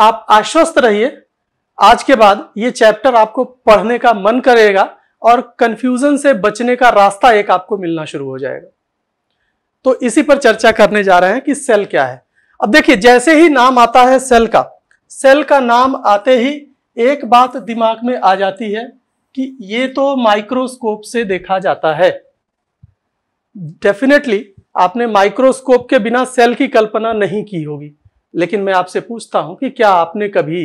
आप आश्वस्त रहिए आज के बाद ये चैप्टर आपको पढ़ने का मन करेगा और कंफ्यूजन से बचने का रास्ता एक आपको मिलना शुरू हो जाएगा तो इसी पर चर्चा करने जा रहे हैं कि सेल क्या है अब देखिए जैसे ही नाम आता है सेल का सेल का नाम आते ही एक बात दिमाग में आ जाती है कि ये तो माइक्रोस्कोप से देखा जाता है डेफिनेटली आपने माइक्रोस्कोप के बिना सेल की कल्पना नहीं की होगी लेकिन मैं आपसे पूछता हूं कि क्या आपने कभी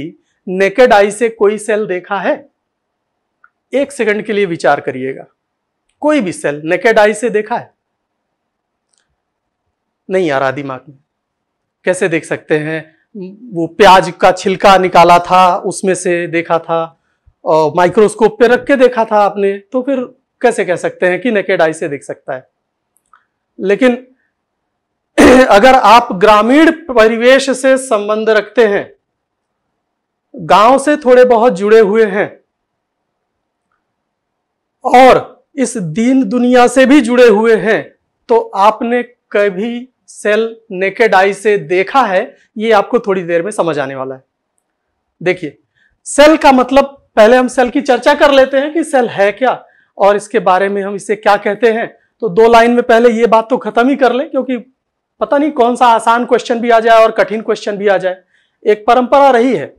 नेकेड आई से कोई सेल देखा है एक सेकंड के लिए विचार करिएगा कोई भी सेल नेकेड आई से देखा है नहीं आ दिमाग में कैसे देख सकते हैं वो प्याज का छिलका निकाला था उसमें से देखा था और माइक्रोस्कोप पे रख के देखा था आपने तो फिर कैसे कह सकते हैं कि नेकेड आई से देख सकता है लेकिन अगर आप ग्रामीण परिवेश से संबंध रखते हैं गांव से थोड़े बहुत जुड़े हुए हैं और इस दीन दुनिया से भी जुड़े हुए हैं तो आपने कभी सेल नेकेड आई से देखा है ये आपको थोड़ी देर में समझ आने वाला है देखिए सेल का मतलब पहले हम सेल की चर्चा कर लेते हैं कि सेल है क्या और इसके बारे में हम इसे क्या कहते हैं तो दो लाइन में पहले ये बात तो खत्म ही कर ले क्योंकि पता नहीं कौन सा आसान क्वेश्चन भी आ जाए और कठिन क्वेश्चन भी आ जाए एक परंपरा रही है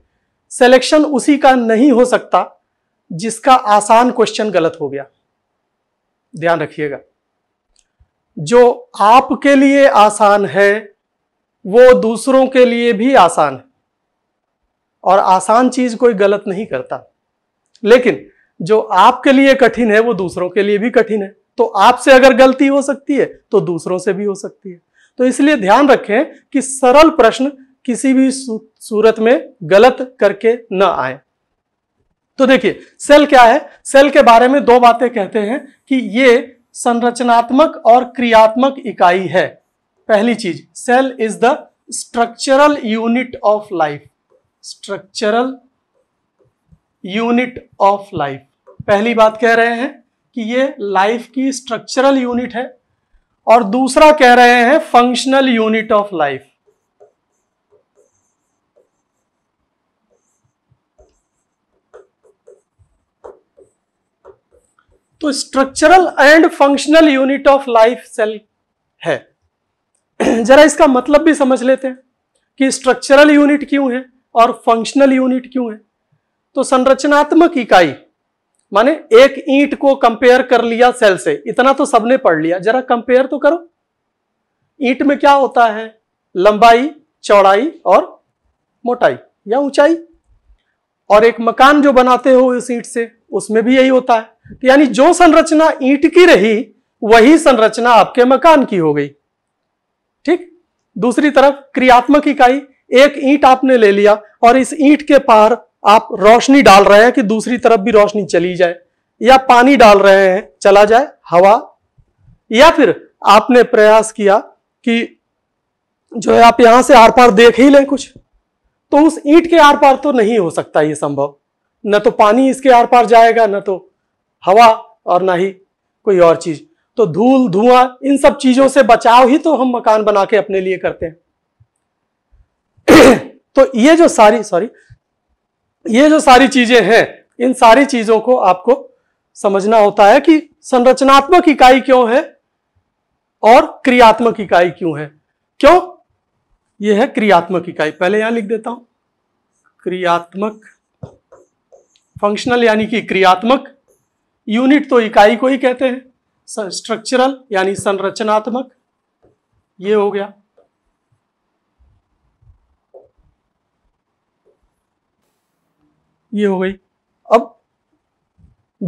सिलेक्शन उसी का नहीं हो सकता जिसका आसान क्वेश्चन गलत हो गया ध्यान रखिएगा जो आपके लिए आसान है वो दूसरों के लिए भी आसान है और आसान चीज कोई गलत नहीं करता लेकिन जो आपके लिए कठिन है वो दूसरों के लिए भी कठिन है तो आपसे अगर गलती हो सकती है तो दूसरों से भी हो सकती है तो इसलिए ध्यान रखें कि सरल प्रश्न किसी भी सूरत में गलत करके न आए तो देखिए सेल क्या है सेल के बारे में दो बातें कहते हैं कि ये संरचनात्मक और क्रियात्मक इकाई है पहली चीज cell is the structural unit of life structural unit of life पहली बात कह रहे हैं कि ये लाइफ की स्ट्रक्चरल यूनिट है और दूसरा कह रहे हैं फंक्शनल यूनिट ऑफ लाइफ तो structural and functional unit of life cell है जरा इसका मतलब भी समझ लेते हैं कि स्ट्रक्चरल यूनिट क्यों है और फंक्शनल यूनिट क्यों है तो संरचनात्मक इकाई माने एक ईंट को कंपेयर कर लिया सेल से इतना तो सबने पढ़ लिया जरा कंपेयर तो करो ईंट में क्या होता है लंबाई चौड़ाई और मोटाई या ऊंचाई और एक मकान जो बनाते हो इस ईंट से उसमें भी यही होता है तो यानी जो संरचना ईंट की रही वही संरचना आपके मकान की हो गई ठीक दूसरी तरफ क्रियात्मक इकाई एक ईंट आपने ले लिया और इस ईंट के पार आप रोशनी डाल रहे हैं कि दूसरी तरफ भी रोशनी चली जाए या पानी डाल रहे हैं चला जाए हवा या फिर आपने प्रयास किया कि जो है आप यहां से आर पार देख ही लें कुछ तो उस ईंट के आर पार तो नहीं हो सकता ये संभव न तो पानी इसके आर पार जाएगा न तो हवा और ना ही कोई और चीज तो धूल धुआं इन सब चीजों से बचाव ही तो हम मकान बना के अपने लिए करते हैं तो ये जो सारी सॉरी ये जो सारी चीजें हैं इन सारी चीजों को आपको समझना होता है कि संरचनात्मक इकाई क्यों है और क्रियात्मक इकाई क्यों है क्यों ये है क्रियात्मक इकाई पहले यहां लिख देता हूं क्रियात्मक फंक्शनल यानी कि क्रियात्मक यूनिट तो इकाई को ही कहते हैं स्ट्रक्चरल यानी संरचनात्मक ये हो गया ये हो गई अब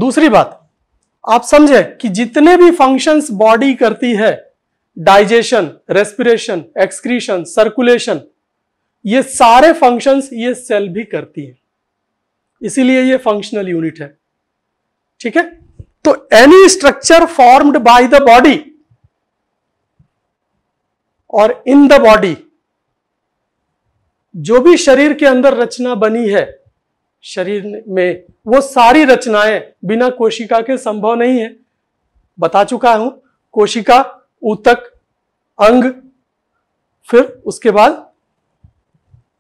दूसरी बात आप समझे कि जितने भी फंक्शंस बॉडी करती है डाइजेशन रेस्पिरेशन एक्सक्रीशन सर्कुलेशन ये सारे फंक्शंस ये सेल भी करती है इसीलिए ये फंक्शनल यूनिट है ठीक है तो any structure formed by the body और इन द बॉडी जो भी शरीर के अंदर रचना बनी है शरीर में वो सारी रचनाएं बिना कोशिका के संभव नहीं है बता चुका हूं कोशिका ऊतक अंग फिर उसके बाद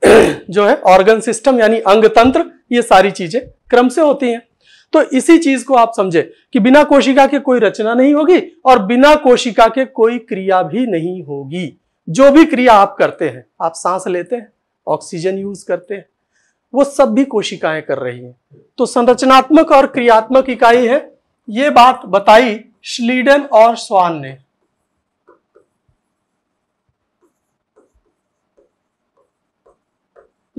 जो है ऑर्गन सिस्टम यानी अंग तंत्र ये सारी चीजें क्रम से होती हैं तो इसी चीज को आप समझे कि बिना कोशिका के कोई रचना नहीं होगी और बिना कोशिका के कोई क्रिया भी नहीं होगी जो भी क्रिया आप करते हैं आप सांस लेते हैं ऑक्सीजन यूज करते हैं वो सब भी कोशिकाएं कर रही है तो संरचनात्मक और क्रियात्मक इकाई है ये बात बताई श्लीडन और स्वान ने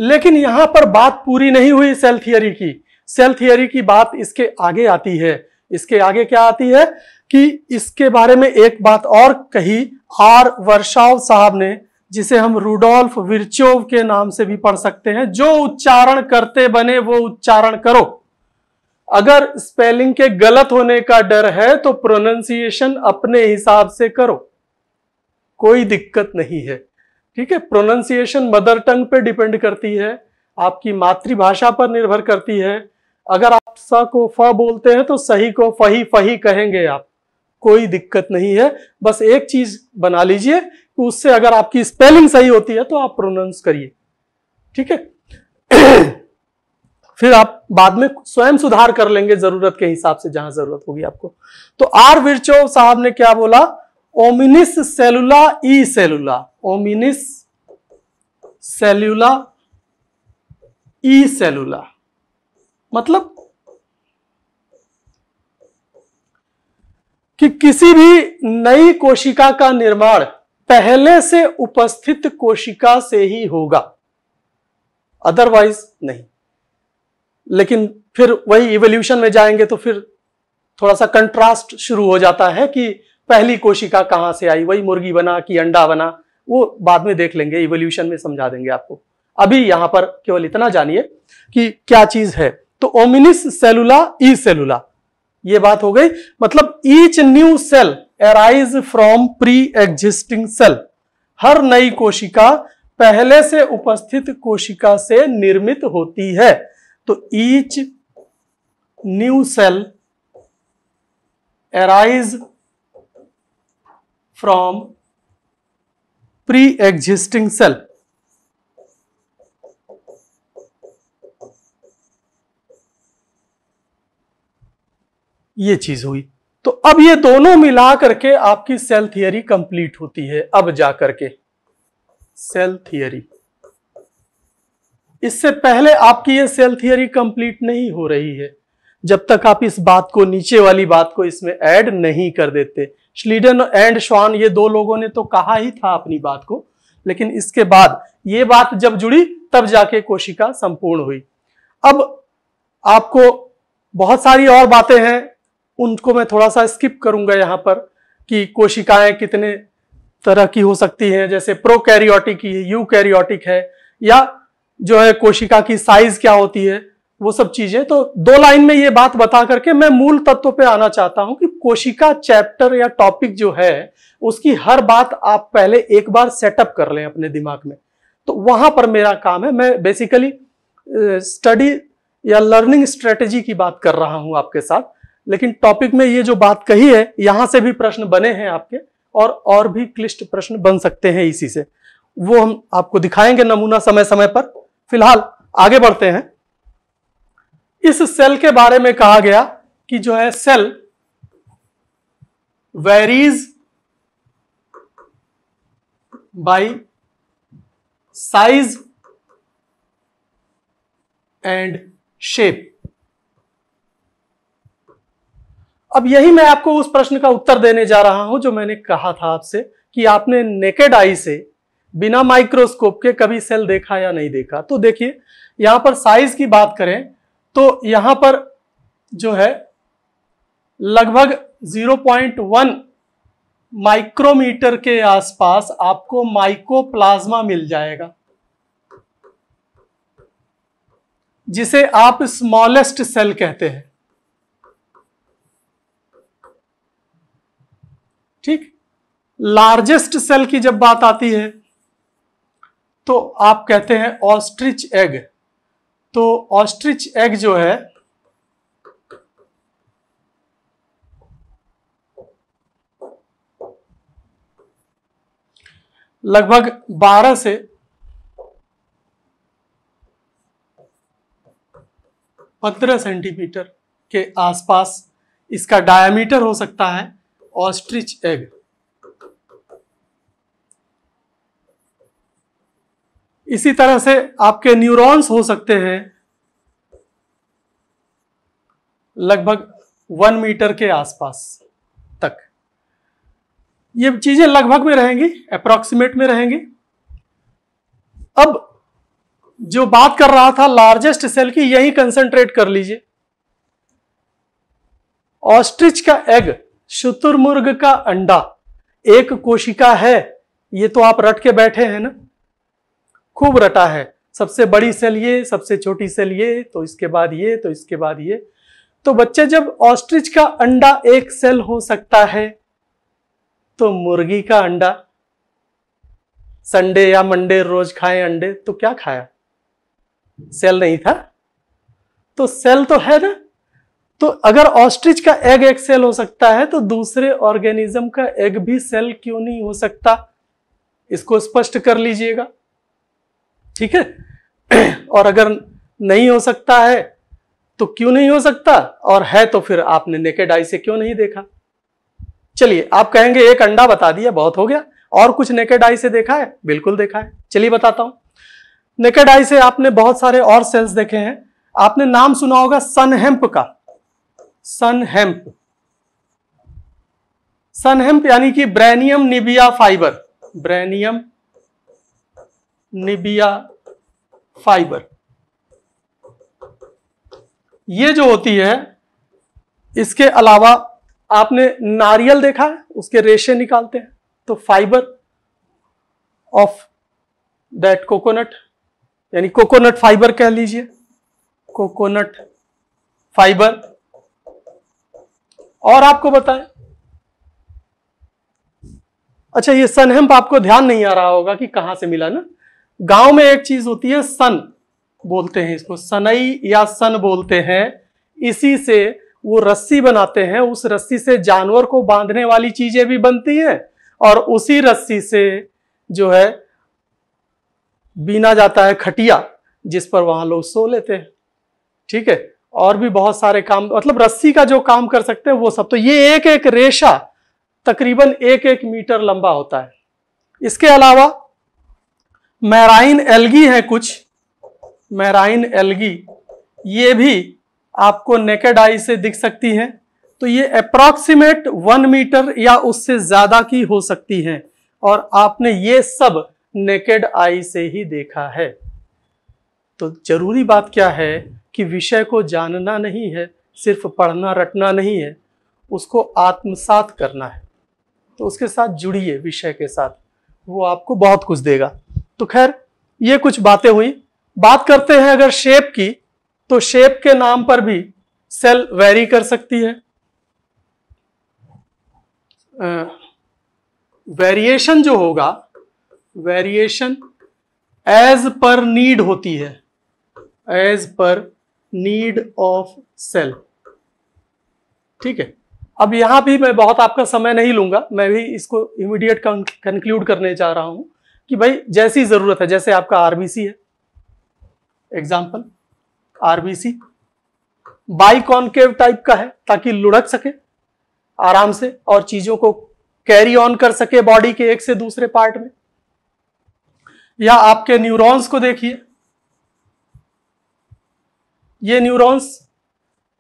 लेकिन यहां पर बात पूरी नहीं हुई सेल थियरी की सेल थियरी की बात इसके आगे आती है इसके आगे क्या आती है कि इसके बारे में एक बात और कही आर वर्षाव साहब ने जिसे हम रूडोल्फ विरचोव के नाम से भी पढ़ सकते हैं जो उच्चारण करते बने वो उच्चारण करो अगर स्पेलिंग के गलत होने का डर है तो प्रोनाउंसिएशन अपने हिसाब से करो कोई दिक्कत नहीं है ठीक है प्रोनाउंसिएशन मदर टंग पे डिपेंड करती है आपकी मातृभाषा पर निर्भर करती है अगर आप स को फ बोलते हैं तो सही को फही फही कहेंगे आप कोई दिक्कत नहीं है बस एक चीज बना लीजिए तो उससे अगर आपकी स्पेलिंग सही होती है तो आप प्रोनाउंस करिए ठीक है फिर आप बाद में स्वयं सुधार कर लेंगे जरूरत के हिसाब से जहां जरूरत होगी आपको तो आर विरचो साहब ने क्या बोला ओमिनिस सेलुला ई सेलुला ओमिनिस सेलुला ई सेलुला मतलब कि किसी भी नई कोशिका का निर्माण पहले से उपस्थित कोशिका से ही होगा अदरवाइज नहीं लेकिन फिर वही इवोल्यूशन में जाएंगे तो फिर थोड़ा सा कंट्रास्ट शुरू हो जाता है कि पहली कोशिका कहां से आई वही मुर्गी बना कि अंडा बना वो बाद में देख लेंगे इवोल्यूशन में समझा देंगे आपको अभी यहां पर केवल इतना जानिए कि क्या चीज है तो ओमिनिस सेलुला ई सेलुला ये बात हो गई मतलब each new cell arise from pre existing cell हर नई कोशिका पहले से उपस्थित कोशिका से निर्मित होती है तो each new cell arise from pre existing cell ये चीज हुई तो अब ये दोनों मिला करके आपकी सेल थियरी कंप्लीट होती है अब जा करके सेल थियरी इससे पहले आपकी ये सेल थियरी कंप्लीट नहीं हो रही है जब तक आप इस बात को नीचे वाली बात को इसमें ऐड नहीं कर देते श्लीडन एंड श्वान ये दो लोगों ने तो कहा ही था अपनी बात को लेकिन इसके बाद ये बात जब जुड़ी तब जाके कोशिका संपूर्ण हुई अब आपको बहुत सारी और बातें हैं उनको मैं थोड़ा सा स्किप करूंगा यहाँ पर कि कोशिकाएं कितने तरह की हो सकती हैं जैसे प्रोकैरियोटिक है कैरियोटिक है या जो है कोशिका की साइज क्या होती है वो सब चीजें तो दो लाइन में ये बात बता करके मैं मूल तत्व पे आना चाहता हूं कि कोशिका चैप्टर या टॉपिक जो है उसकी हर बात आप पहले एक बार सेटअप कर लें अपने दिमाग में तो वहां पर मेरा काम है मैं बेसिकली स्टडी या लर्निंग स्ट्रेटेजी की बात कर रहा हूं आपके साथ लेकिन टॉपिक में ये जो बात कही है यहां से भी प्रश्न बने हैं आपके और और भी क्लिष्ट प्रश्न बन सकते हैं इसी से वो हम आपको दिखाएंगे नमूना समय समय पर फिलहाल आगे बढ़ते हैं इस सेल के बारे में कहा गया कि जो है cell varies by size and shape अब यही मैं आपको उस प्रश्न का उत्तर देने जा रहा हूं जो मैंने कहा था आपसे कि आपने नेकेड आई से बिना माइक्रोस्कोप के कभी सेल देखा या नहीं देखा तो देखिए यहां पर साइज की बात करें तो यहां पर जो है लगभग 0.1 माइक्रोमीटर के आसपास आपको माइकोप्लाज्मा मिल जाएगा जिसे आप स्मॉलेस्ट सेल कहते हैं ठीक लार्जेस्ट सेल की जब बात आती है तो आप कहते हैं ऑस्ट्रिच एग तो ऑस्ट्रिच एग जो है लगभग 12 से 15 सेंटीमीटर के आसपास इसका डायमीटर हो सकता है ऑस्ट्रिच एग इसी तरह से आपके न्यूरॉन्स हो सकते हैं लगभग वन मीटर के आसपास तक ये चीजें लगभग में रहेंगी अप्रॉक्सीमेट में रहेंगी अब जो बात कर रहा था लार्जेस्ट सेल की यही कंसंट्रेट कर लीजिए ऑस्ट्रिच का एग शुतुरमुर्ग का अंडा एक कोशिका है ये तो आप रट के बैठे हैं ना खूब रटा है सबसे बड़ी सेल ये सबसे छोटी सेल ये तो इसके बाद ये तो इसके बाद ये तो बच्चे जब ऑस्ट्रिच का अंडा एक सेल हो सकता है तो मुर्गी का अंडा संडे या मंडे रोज खाए अंडे तो क्या खाया सेल नहीं था तो सेल तो है ना तो अगर ऑस्ट्रिच का एग एक सेल हो सकता है तो दूसरे ऑर्गेनिज्म का एग भी सेल क्यों नहीं हो सकता इसको स्पष्ट कर लीजिएगा ठीक है और अगर नहीं हो सकता है तो क्यों नहीं हो सकता और है तो फिर आपने नेकेड आई से क्यों नहीं देखा चलिए आप कहेंगे एक अंडा बता दिया बहुत हो गया और कुछ नेकेड आई से देखा है बिल्कुल देखा है चलिए बताता हूं नेकेड आई से आपने बहुत सारे और सेल्स देखे हैं आपने नाम सुना होगा सनहेम्प का सन हेम्प सन हेम्प यानी कि ब्रैनियम निबिया फाइबर ब्रैनियम निबिया फाइबर ये जो होती है इसके अलावा आपने नारियल देखा है उसके रेशे निकालते हैं तो फाइबर ऑफ दैट कोकोनट यानी कोकोनट फाइबर कह लीजिए कोकोनट फाइबर और आपको बताए अच्छा ये सनहेम्प आपको ध्यान नहीं आ रहा होगा कि कहां से मिला ना गांव में एक चीज होती है सन बोलते हैं इसको सनई या सन बोलते हैं इसी से वो रस्सी बनाते हैं उस रस्सी से जानवर को बांधने वाली चीजें भी बनती हैं और उसी रस्सी से जो है बीना जाता है खटिया जिस पर वहां लोग सो लेते हैं ठीक है और भी बहुत सारे काम मतलब रस्सी का जो काम कर सकते हैं वो सब तो ये एक एक रेशा तकरीबन एक एक मीटर लंबा होता है इसके अलावा मैराइन एल्गी है कुछ मैराइन एल्गी ये भी आपको नेकेड आई से दिख सकती है तो ये अप्रॉक्सीमेट वन मीटर या उससे ज़्यादा की हो सकती हैं और आपने ये सब नेकेड आई से ही देखा है तो ज़रूरी बात क्या है कि विषय को जानना नहीं है सिर्फ पढ़ना रटना नहीं है उसको आत्मसात करना है तो उसके साथ जुड़िए विषय के साथ वो आपको बहुत कुछ देगा तो खैर ये कुछ बातें हुई बात करते हैं अगर शेप की तो शेप के नाम पर भी सेल वेरी कर सकती है वेरिएशन जो होगा वेरिएशन एज पर नीड होती है as per need of cell ठीक है अब यहां भी मैं बहुत आपका समय नहीं लूंगा मैं भी इसको इमीडिएट कंक्लूड करने जा रहा हूं कि भाई जैसी ज़रूरत है जैसे आपका आरबीसी है example RBC biconcave type का है ताकि लुढ़क सके आराम से और चीज़ों को कैरी ऑन कर सके बॉडी के एक से दूसरे पार्ट में या आपके न्यूरॉन्स को देखिए ये न्यूरॉन्स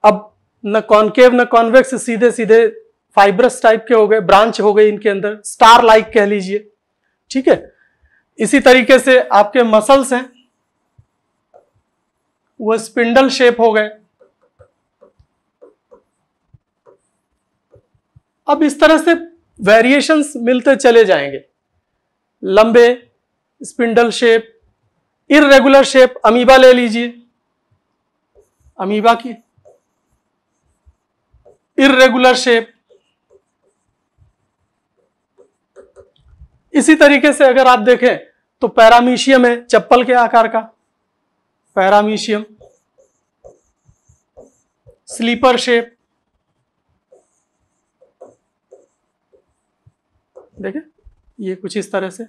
अब न कॉन्केव न कॉन्वेक्स सीधे सीधे फाइब्रस टाइप के हो गए ब्रांच हो गए इनके अंदर स्टार लाइक कह लीजिए ठीक है इसी तरीके से आपके मसल्स हैं वो स्पिंडल शेप हो गए अब इस तरह से वेरिएशंस मिलते चले जाएंगे लंबे spindle shape irregular shape amoeba ले लीजिए अमीबा की इरेगुलर शेप इसी तरीके से अगर आप देखें तो पैरामीशियम है चप्पल के आकार का पैरामीशियम स्लीपर शेप देखें ये कुछ इस तरह से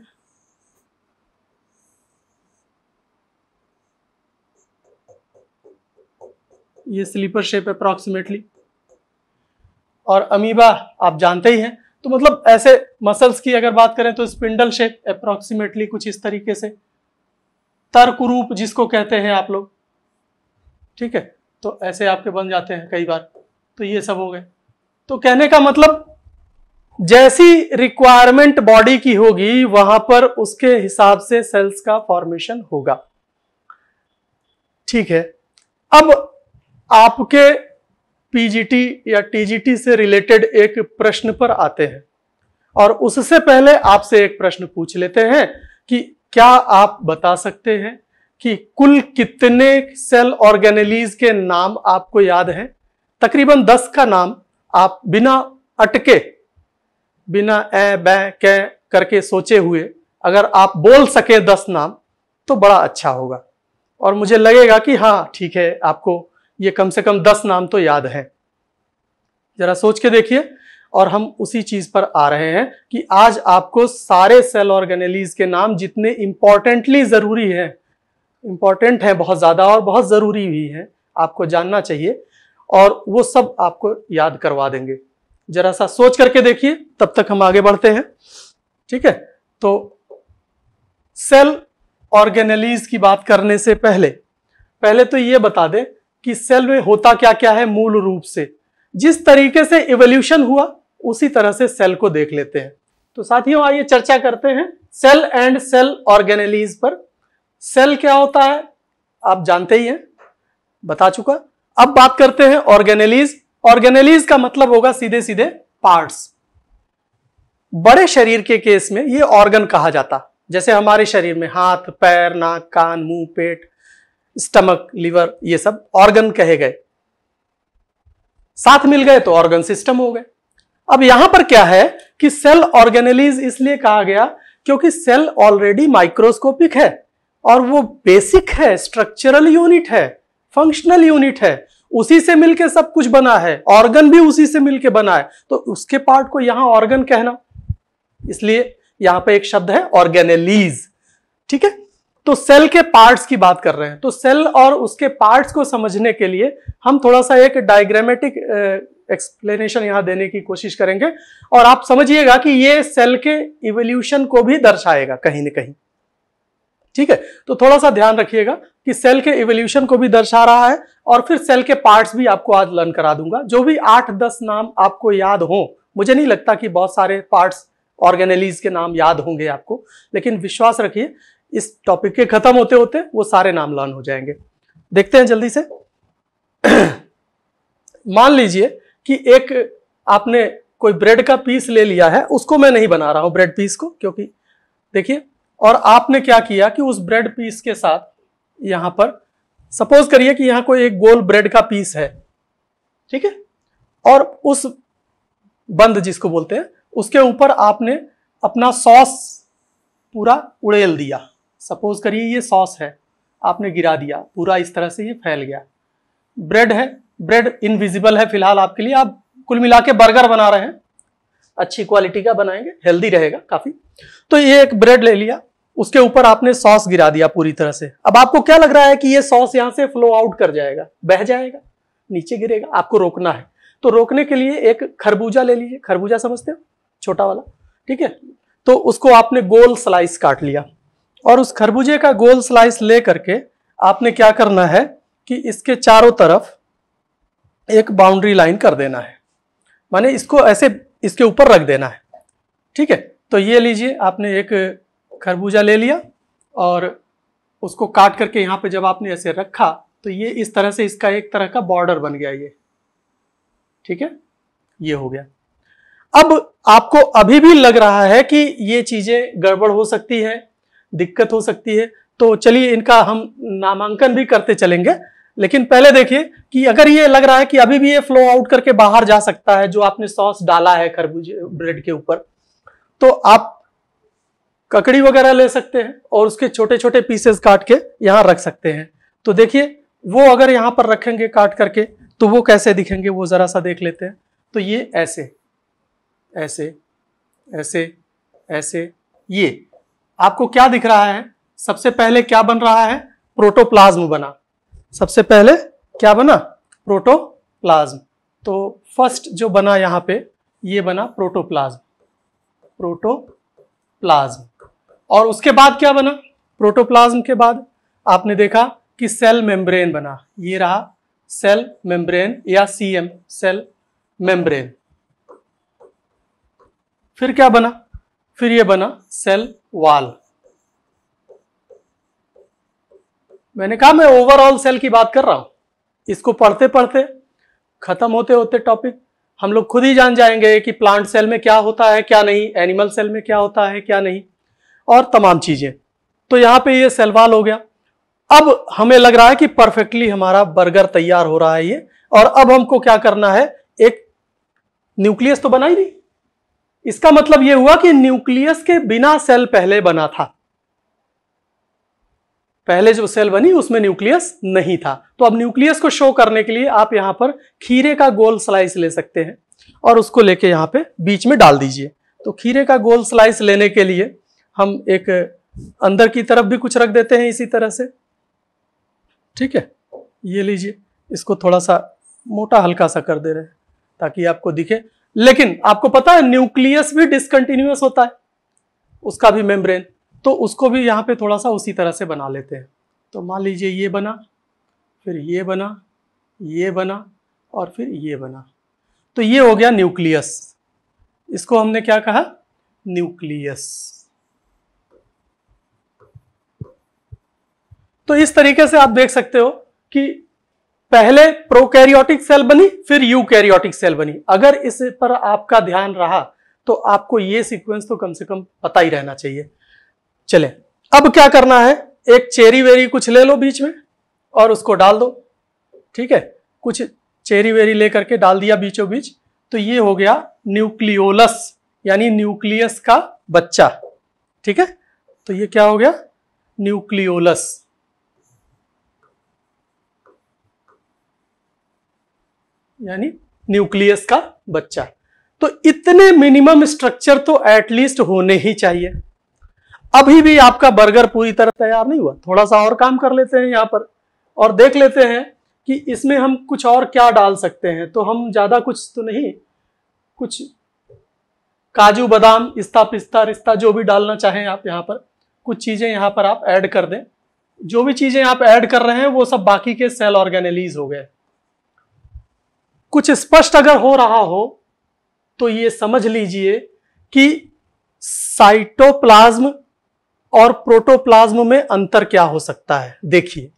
ये स्लीपर शेप अप्रॉक्सीमेटली और अमीबा आप जानते ही हैं तो मतलब ऐसे मसल्स की अगर बात करें तो स्पिंडल शेप अप्रॉक्सीमेटली कुछ इस तरीके से तर्क रूप जिसको कहते हैं आप लोग ठीक है तो ऐसे आपके बन जाते हैं कई बार तो ये सब हो गए तो कहने का मतलब जैसी रिक्वायरमेंट बॉडी की होगी वहां पर उसके हिसाब से सेल्स का फॉर्मेशन होगा ठीक है अब आपके पीजीटी या टीजीटी से रिलेटेड एक प्रश्न पर आते हैं और उससे पहले आपसे एक प्रश्न पूछ लेते हैं कि क्या आप बता सकते हैं कि कुल कितने सेल ऑर्गेनलीज के नाम आपको याद हैं तकरीबन दस का नाम आप बिना अटके बिना ए बै कै करके सोचे हुए अगर आप बोल सके दस नाम तो बड़ा अच्छा होगा और मुझे लगेगा कि हाँ ठीक है आपको ये कम से कम दस नाम तो याद हैं जरा सोच के देखिए और हम उसी चीज पर आ रहे हैं कि आज आपको सारे सेल ऑर्गेनलीज के नाम जितने इंपॉर्टेंटली जरूरी हैं इंपॉर्टेंट हैं बहुत ज़्यादा और बहुत ज़रूरी भी हैं आपको जानना चाहिए और वो सब आपको याद करवा देंगे जरा सा सोच करके देखिए तब तक हम आगे बढ़ते हैं ठीक है तो सेल ऑर्गेनलीज की बात करने से पहले पहले तो ये बता दें कि सेल में होता क्या क्या है मूल रूप से जिस तरीके से इवोल्यूशन हुआ उसी तरह से सेल को देख लेते हैं तो साथियों आइए चर्चा करते हैं सेल एंड सेल ऑर्गेनलीज पर सेल क्या होता है आप जानते ही हैं बता चुका अब बात करते हैं ऑर्गेनलीज ऑर्गेनलीज का मतलब होगा सीधे सीधे पार्ट्स बड़े शरीर के केस में ये ऑर्गन कहा जाता जैसे हमारे शरीर में हाथ पैर नाक कान मुंह पेट स्टमक लीवर ये सब ऑर्गन कहे गए साथ मिल गए तो ऑर्गन सिस्टम हो गए अब यहां पर क्या है कि सेल ऑर्गेनलीज इसलिए कहा गया क्योंकि सेल ऑलरेडी माइक्रोस्कोपिक है और वो बेसिक है स्ट्रक्चरल यूनिट है फंक्शनल यूनिट है उसी से मिलके सब कुछ बना है ऑर्गन भी उसी से मिलके बना है तो उसके पार्ट को यहां ऑर्गन कहना इसलिए यहां पे एक शब्द है ऑर्गेनलीज ठीक है तो सेल के पार्ट्स की बात कर रहे हैं तो सेल और उसके पार्ट्स को समझने के लिए हम थोड़ा सा एक डायग्रामेटिक एक्सप्लेनेशन यहाँ देने की कोशिश करेंगे और आप समझिएगा कि ये सेल के इवोल्यूशन को भी दर्शाएगा कहीं ना कहीं ठीक है तो थोड़ा सा ध्यान रखिएगा कि सेल के इवोल्यूशन को भी दर्शा रहा है और फिर सेल के पार्ट्स भी आपको आज लर्न करा दूंगा जो भी आठ दस नाम आपको याद हो मुझे नहीं लगता कि बहुत सारे पार्ट्स ऑर्गेनलीज के नाम याद होंगे आपको लेकिन विश्वास रखिए इस टॉपिक के खत्म होते होते वो सारे नाम लर्न हो जाएंगे देखते हैं जल्दी से मान लीजिए कि एक आपने कोई ब्रेड का पीस ले लिया है उसको मैं नहीं बना रहा हूं ब्रेड पीस को क्योंकि देखिए और आपने क्या किया कि उस ब्रेड पीस के साथ यहां पर सपोज करिए कि यहां कोई एक गोल ब्रेड का पीस है ठीक है और उस बंद जिसको बोलते हैं उसके ऊपर आपने अपना सॉस पूरा उड़ेल दिया सपोज करिए ये सॉस है आपने गिरा दिया पूरा इस तरह से ये फैल गया ब्रेड है ब्रेड इनविजिबल है फिलहाल आपके लिए आप कुल मिला के बर्गर बना रहे हैं अच्छी क्वालिटी का बनाएंगे हेल्दी रहेगा काफ़ी तो ये एक ब्रेड ले लिया उसके ऊपर आपने सॉस गिरा दिया पूरी तरह से अब आपको क्या लग रहा है कि ये सॉस यहाँ से फ्लो आउट कर जाएगा बह जाएगा नीचे गिरेगा आपको रोकना है तो रोकने के लिए एक खरबूजा ले लीजिए खरबूजा समझते हो छोटा वाला ठीक है तो उसको आपने गोल स्लाइस काट लिया और उस खरबूजे का गोल स्लाइस ले करके आपने क्या करना है कि इसके चारों तरफ एक बाउंड्री लाइन कर देना है माने इसको ऐसे इसके ऊपर रख देना है ठीक है तो ये लीजिए आपने एक खरबूजा ले लिया और उसको काट करके यहाँ पे जब आपने ऐसे रखा तो ये इस तरह से इसका एक तरह का बॉर्डर बन गया ये ठीक है ये हो गया अब आपको अभी भी लग रहा है कि ये चीज़ें गड़बड़ हो सकती है दिक्कत हो सकती है तो चलिए इनका हम नामांकन भी करते चलेंगे लेकिन पहले देखिए कि अगर ये लग रहा है कि अभी भी ये फ्लो आउट करके बाहर जा सकता है जो आपने सॉस डाला है खरबूजे ब्रेड के ऊपर तो आप ककड़ी वगैरह ले सकते हैं और उसके छोटे छोटे पीसेस काट के यहाँ रख सकते हैं तो देखिए वो अगर यहाँ पर रखेंगे काट करके तो वो कैसे दिखेंगे वो ज़रा सा देख लेते हैं तो ये ऐसे ऐसे ऐसे ऐसे ये आपको क्या दिख रहा है सबसे पहले क्या बन रहा है प्रोटोप्लाज्म बना सबसे पहले क्या बना प्रोटोप्लाज्म तो फर्स्ट जो बना यहां पे ये बना प्रोटोप्लाज्म प्रोटोप्लाज्म और उसके बाद क्या बना प्रोटोप्लाज्म के बाद आपने देखा कि सेल मेम्ब्रेन बना ये रहा सेल मेम्ब्रेन या सीएम सेल मेम्ब्रेन फिर क्या बना फिर ये बना सेल वाल मैंने कहा मैं ओवरऑल सेल की बात कर रहा हूं इसको पढ़ते पढ़ते खत्म होते होते टॉपिक हम लोग खुद ही जान जाएंगे कि प्लांट सेल में क्या होता है क्या नहीं एनिमल सेल में क्या होता है क्या नहीं और तमाम चीज़ें तो यहां पे ये सेल वाल हो गया अब हमें लग रहा है कि परफेक्टली हमारा बर्गर तैयार हो रहा है ये और अब हमको क्या करना है एक न्यूक्लियस तो बना ही नहीं इसका मतलब यह हुआ कि न्यूक्लियस के बिना सेल पहले बना था पहले जो सेल बनी उसमें न्यूक्लियस नहीं था तो अब न्यूक्लियस को शो करने के लिए आप यहां पर खीरे का गोल स्लाइस ले सकते हैं और उसको लेके यहां पे बीच में डाल दीजिए तो खीरे का गोल स्लाइस लेने के लिए हम एक अंदर की तरफ भी कुछ रख देते हैं इसी तरह से ठीक है ये लीजिए इसको थोड़ा सा मोटा हल्का सा कर दे रहे हैं ताकि आपको दिखे लेकिन आपको पता है न्यूक्लियस भी डिसकंटिन्यूस होता है उसका भी मेम्ब्रेन तो उसको भी यहाँ पे थोड़ा सा उसी तरह से बना लेते हैं तो मान लीजिए ये बना फिर ये बना ये बना और फिर ये बना तो ये हो गया न्यूक्लियस इसको हमने क्या कहा न्यूक्लियस तो इस तरीके से आप देख सकते हो कि पहले प्रोकैरियोटिक सेल बनी फिर यूकैरियोटिक सेल बनी अगर इस पर आपका ध्यान रहा तो आपको ये सीक्वेंस तो कम से कम पता ही रहना चाहिए चले अब क्या करना है एक चेरी वेरी कुछ ले लो बीच में और उसको डाल दो ठीक है कुछ चेरी वेरी लेकर के डाल दिया बीचों बीच तो ये हो गया न्यूक्लियोलस यानी न्यूक्लियस का बच्चा ठीक है तो ये क्या हो गया न्यूक्लियोलस यानी न्यूक्लियस का बच्चा तो इतने मिनिमम स्ट्रक्चर तो एटलीस्ट होने ही चाहिए अभी भी आपका बर्गर पूरी तरह तैयार नहीं हुआ थोड़ा सा और काम कर लेते हैं यहाँ पर और देख लेते हैं कि इसमें हम कुछ और क्या डाल सकते हैं तो हम ज़्यादा कुछ तो नहीं कुछ काजू बादाम इस्ता पिस्ता रिस्ता जो भी डालना चाहें आप यहाँ पर कुछ चीज़ें यहाँ पर आप ऐड कर दें जो भी चीज़ें आप ऐड कर रहे हैं वो सब बाकी के सेल ऑर्गेनलीज हो गए कुछ स्पष्ट अगर हो रहा हो तो ये समझ लीजिए कि साइटोप्लाज्म और प्रोटोप्लाज्म में अंतर क्या हो सकता है देखिए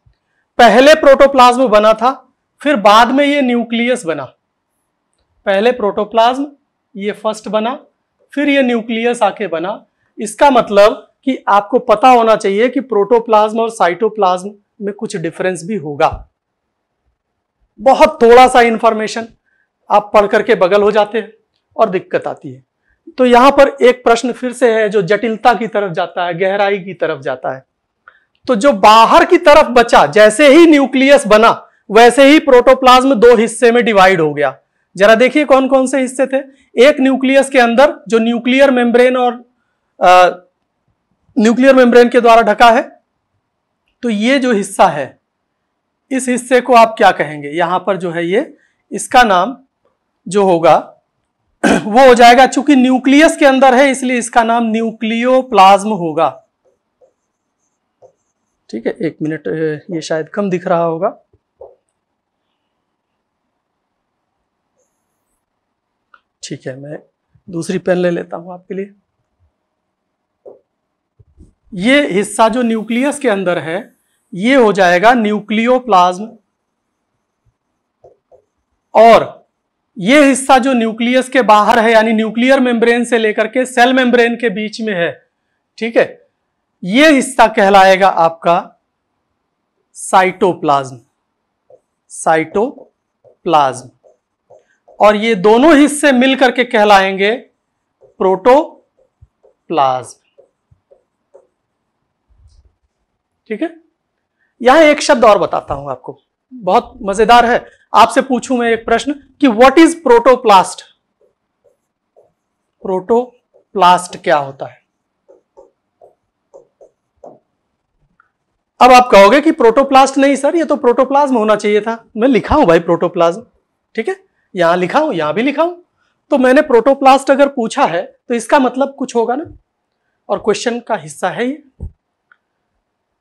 पहले प्रोटोप्लाज्म बना था फिर बाद में ये न्यूक्लियस बना पहले प्रोटोप्लाज्म ये फर्स्ट बना फिर ये न्यूक्लियस आके बना इसका मतलब कि आपको पता होना चाहिए कि प्रोटोप्लाज्म और साइटोप्लाज्म में कुछ डिफरेंस भी होगा बहुत थोड़ा सा इंफॉर्मेशन आप पढ़ करके बगल हो जाते हैं और दिक्कत आती है तो यहां पर एक प्रश्न फिर से है जो जटिलता की तरफ जाता है गहराई की तरफ जाता है तो जो बाहर की तरफ बचा जैसे ही न्यूक्लियस बना वैसे ही प्रोटोप्लाज्म दो हिस्से में डिवाइड हो गया जरा देखिए कौन कौन से हिस्से थे एक न्यूक्लियस के अंदर जो न्यूक्लियर मेम्ब्रेन और न्यूक्लियर मेम्ब्रेन के द्वारा ढका है तो ये जो हिस्सा है इस हिस्से को आप क्या कहेंगे यहां पर जो है ये इसका नाम जो होगा वो हो जाएगा चूंकि न्यूक्लियस के अंदर है इसलिए इसका नाम न्यूक्लियो होगा ठीक है एक मिनट ये शायद कम दिख रहा होगा ठीक है मैं दूसरी पेन ले लेता हूं आपके लिए ये हिस्सा जो न्यूक्लियस के अंदर है ये हो जाएगा न्यूक्लियोप्लाज्म और ये हिस्सा जो न्यूक्लियस के बाहर है यानी न्यूक्लियर मेम्ब्रेन से लेकर के सेल मेम्ब्रेन के बीच में है ठीक है ये हिस्सा कहलाएगा आपका साइटोप्लाज्म साइटोप्लाज्म और ये दोनों हिस्से मिलकर के कहलाएंगे प्रोटोप्लाज्म ठीक है यहां एक शब्द और बताता हूं आपको बहुत मजेदार है आपसे पूछूं मैं एक प्रश्न कि व्हाट इज प्रोटोप्लास्ट प्रोटोप्लास्ट क्या होता है अब आप कहोगे कि प्रोटोप्लास्ट नहीं सर ये तो प्रोटोप्लाज्म होना चाहिए था मैं लिखा हूं भाई प्रोटोप्लाज्म ठीक है यहां लिखा हूं यहां भी लिखा हूं तो मैंने प्रोटोप्लास्ट अगर पूछा है तो इसका मतलब कुछ होगा ना और क्वेश्चन का हिस्सा है ये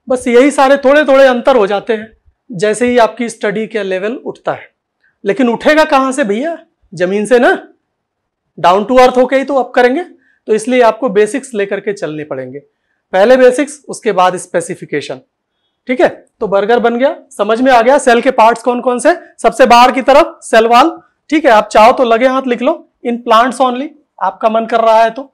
बस यही सारे थोड़े थोड़े अंतर हो जाते हैं जैसे ही आपकी स्टडी का लेवल उठता है लेकिन उठेगा कहाँ से भैया जमीन से ना डाउन टू अर्थ होके ही तो आप करेंगे तो इसलिए आपको बेसिक्स लेकर के चलने पड़ेंगे पहले बेसिक्स उसके बाद स्पेसिफिकेशन ठीक है तो बर्गर बन गया समझ में आ गया सेल के पार्ट्स कौन कौन से सबसे बाहर की तरफ सेल वाल ठीक है आप चाहो तो लगे हाथ लिख लो इन प्लांट्स ऑनली आपका मन कर रहा है तो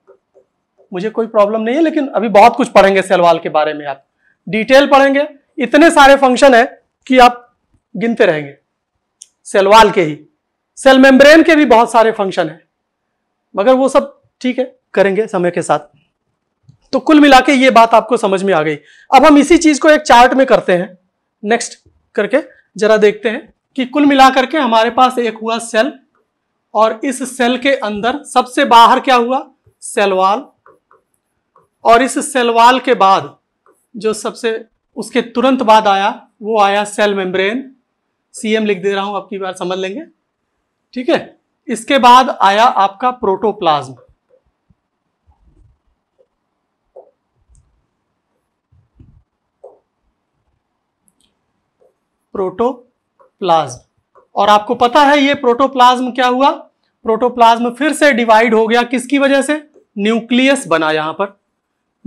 मुझे कोई प्रॉब्लम नहीं है लेकिन अभी बहुत कुछ पढ़ेंगे सेलवाल के बारे में आप डिटेल पढ़ेंगे इतने सारे फंक्शन है कि आप गिनते रहेंगे सेलवाल के ही सेल मेम्ब्रेन के भी बहुत सारे फंक्शन है मगर वो सब ठीक है करेंगे समय के साथ तो कुल मिला के ये बात आपको समझ में आ गई अब हम इसी चीज को एक चार्ट में करते हैं नेक्स्ट करके जरा देखते हैं कि कुल मिला करके हमारे पास एक हुआ सेल और इस सेल के अंदर सबसे बाहर क्या हुआ सेलवाल और इस सेलवाल के बाद जो सबसे उसके तुरंत बाद आया वो आया सेल मेम्ब्रेन सीएम लिख दे रहा हूँ आपकी बार समझ लेंगे ठीक है इसके बाद आया आपका प्रोटोप्लाज्म प्रोटोप्लाज्म और आपको पता है ये प्रोटोप्लाज्म क्या हुआ प्रोटोप्लाज्म फिर से डिवाइड हो गया किसकी वजह से न्यूक्लियस बना यहां पर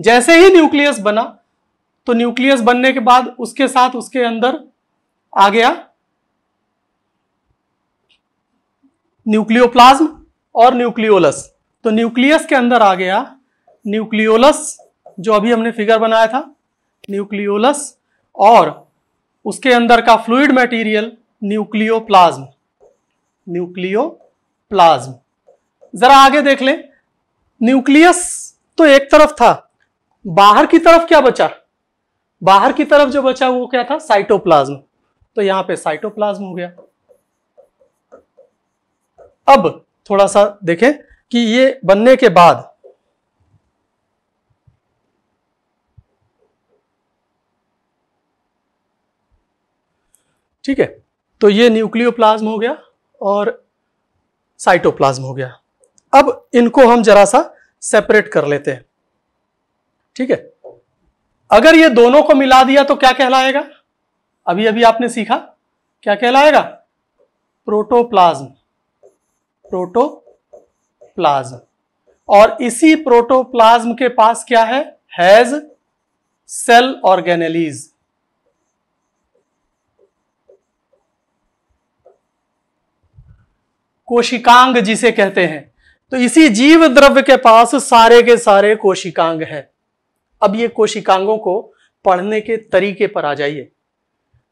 जैसे ही न्यूक्लियस बना तो न्यूक्लियस बनने के बाद उसके साथ उसके अंदर आ गया न्यूक्लियोप्लाज्म और न्यूक्लियोलस तो न्यूक्लियस के अंदर आ गया न्यूक्लियोलस जो अभी हमने फिगर बनाया था न्यूक्लियोलस और उसके अंदर का फ्लूड मटेरियल न्यूक्लियोप्लाज्म न्यूक्लियोप्लाज्म जरा आगे देख लें न्यूक्लियस तो एक तरफ था बाहर की तरफ क्या बचा बाहर की तरफ जो बचा वो क्या था साइटोप्लाज्म तो यहां पे साइटोप्लाज्म हो गया अब थोड़ा सा देखें कि ये बनने के बाद ठीक है तो ये न्यूक्लियोप्लाज्म हो गया और साइटोप्लाज्म हो गया अब इनको हम जरा सा सेपरेट कर लेते हैं ठीक है अगर ये दोनों को मिला दिया तो क्या कहलाएगा अभी अभी आपने सीखा क्या कहलाएगा प्रोटोप्लाज्म प्रोटोप्लाज्म और इसी प्रोटोप्लाज्म के पास क्या है हैज सेल ऑर्गेनलीज कोशिकांग जिसे कहते हैं तो इसी जीव द्रव्य के पास सारे के सारे कोशिकांग है अब ये कोशिकांगों को पढ़ने के तरीके पर आ जाइए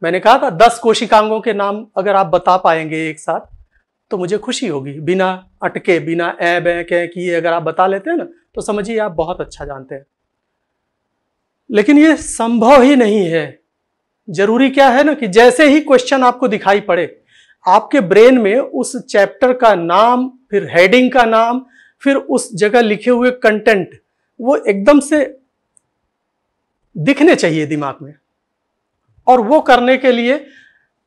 मैंने कहा था दस कोशिकांगों के नाम अगर आप बता पाएंगे एक साथ तो मुझे खुशी होगी बिना अटके बिना ए बै कह किए अगर आप बता लेते हैं ना तो समझिए आप बहुत अच्छा जानते हैं लेकिन ये संभव ही नहीं है जरूरी क्या है ना कि जैसे ही क्वेश्चन आपको दिखाई पड़े आपके ब्रेन में उस चैप्टर का नाम फिर हेडिंग का नाम फिर उस जगह लिखे हुए कंटेंट वो एकदम से दिखने चाहिए दिमाग में और वो करने के लिए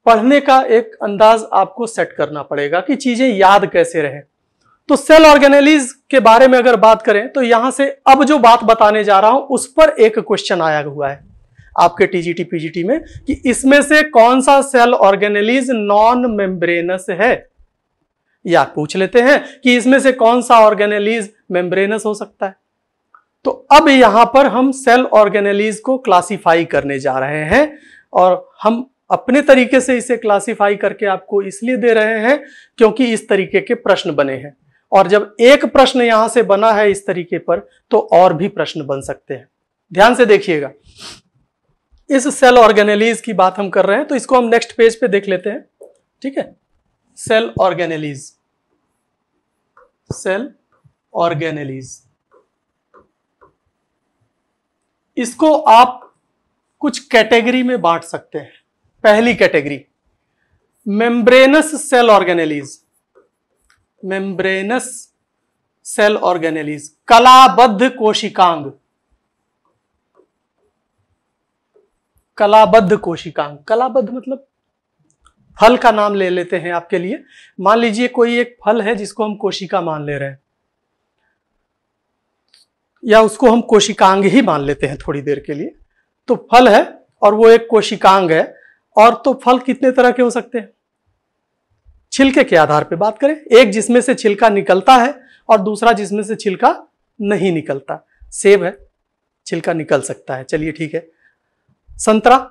पढ़ने का एक अंदाज आपको सेट करना पड़ेगा कि चीजें याद कैसे रहें तो सेल ऑर्गेनालिज के बारे में अगर बात करें तो यहां से अब जो बात बताने जा रहा हूं उस पर एक क्वेश्चन आया हुआ है आपके टीजीटी पीजीटी में कि इसमें से कौन सा सेल ऑर्गेनालिज नॉन मेम्ब्रेनस है या पूछ लेते हैं कि इसमें से कौन सा ऑर्गेनालिज मेम्ब्रेनस हो सकता है तो अब यहां पर हम सेल ऑर्गेनलीज को क्लासीफाई करने जा रहे हैं और हम अपने तरीके से इसे क्लासीफाई करके आपको इसलिए दे रहे हैं क्योंकि इस तरीके के प्रश्न बने हैं और जब एक प्रश्न यहां से बना है इस तरीके पर तो और भी प्रश्न बन सकते हैं ध्यान से देखिएगा इस सेल ऑर्गेनलीज की बात हम कर रहे हैं तो इसको हम नेक्स्ट पेज पे देख लेते हैं ठीक है सेल ऑर्गेनलीज सेल ऑर्गेनलीज इसको आप कुछ कैटेगरी में बांट सकते हैं पहली category membranous cell organelles membranous cell organelles कलाबद्ध कोशिकांग कलाबद्ध कोशिकांग कलाबद्ध मतलब फल का नाम ले लेते हैं आपके लिए मान लीजिए कोई एक फल है जिसको हम कोशिका मान ले रहे हैं या उसको हम कोशिकांग ही मान लेते हैं थोड़ी देर के लिए तो फल है और वो एक कोशिकांग है और तो फल कितने तरह के हो सकते हैं छिलके के आधार पर बात करें एक जिसमें से छिलका निकलता है और दूसरा जिसमें से छिलका नहीं निकलता सेब है छिलका निकल सकता है चलिए ठीक है संतरा